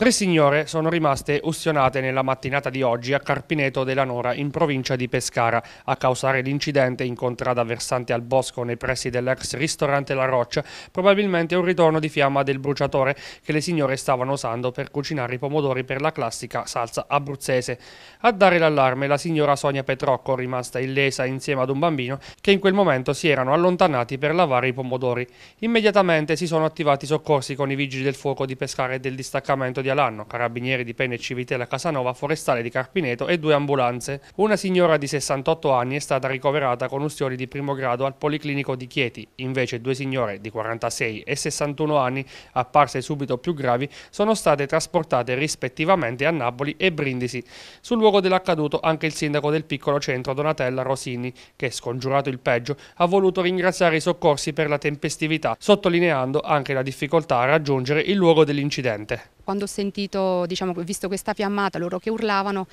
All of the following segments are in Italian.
Tre signore sono rimaste ustionate nella mattinata di oggi a Carpineto della Nora in provincia di Pescara a causare l'incidente in contrada versante al bosco nei pressi dell'ex ristorante La Roccia, probabilmente un ritorno di fiamma del bruciatore che le signore stavano usando per cucinare i pomodori per la classica salsa abruzzese. A dare l'allarme la signora Sonia Petrocco, rimasta illesa insieme ad un bambino che in quel momento si erano allontanati per lavare i pomodori. Immediatamente si sono attivati i soccorsi con i vigili del fuoco di Pescara e del distaccamento di episodi all'anno, carabinieri di Penne e Civitella Casanova, forestale di Carpineto e due ambulanze. Una signora di 68 anni è stata ricoverata con ustioni di primo grado al Policlinico di Chieti, invece due signore di 46 e 61 anni, apparse subito più gravi, sono state trasportate rispettivamente a Napoli e Brindisi. Sul luogo dell'accaduto anche il sindaco del piccolo centro Donatella Rosini, che scongiurato il peggio, ha voluto ringraziare i soccorsi per la tempestività, sottolineando anche la difficoltà a raggiungere il luogo dell'incidente. Quando si sentito, diciamo, visto questa fiammata, loro che urlavano,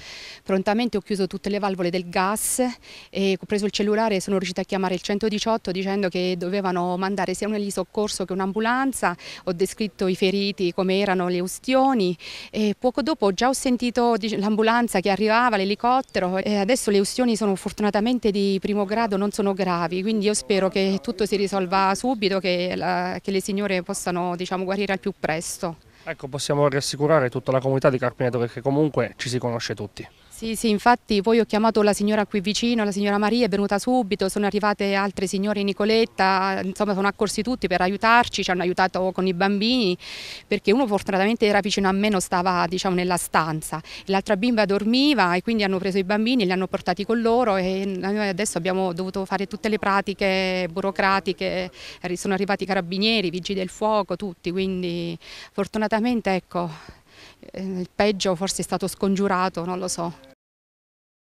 prontamente ho chiuso tutte le valvole del gas e ho preso il cellulare e sono riuscita a chiamare il 118 dicendo che dovevano mandare sia un soccorso che un'ambulanza, ho descritto i feriti, come erano le ustioni e poco dopo già ho sentito l'ambulanza che arrivava, l'elicottero e adesso le ustioni sono fortunatamente di primo grado, non sono gravi, quindi io spero che tutto si risolva subito, che, la, che le signore possano diciamo, guarire al più presto. Ecco, possiamo rassicurare tutta la comunità di Carpinetto perché comunque ci si conosce tutti. Sì, sì, infatti poi ho chiamato la signora qui vicino, la signora Maria è venuta subito, sono arrivate altre signore Nicoletta, insomma sono accorsi tutti per aiutarci, ci hanno aiutato con i bambini perché uno fortunatamente era vicino a me, non stava diciamo, nella stanza, l'altra bimba dormiva e quindi hanno preso i bambini, li hanno portati con loro e noi adesso abbiamo dovuto fare tutte le pratiche burocratiche, eh, sono arrivati i carabinieri, i vigili del fuoco, tutti, quindi fortunatamente ecco, eh, il peggio forse è stato scongiurato, non lo so.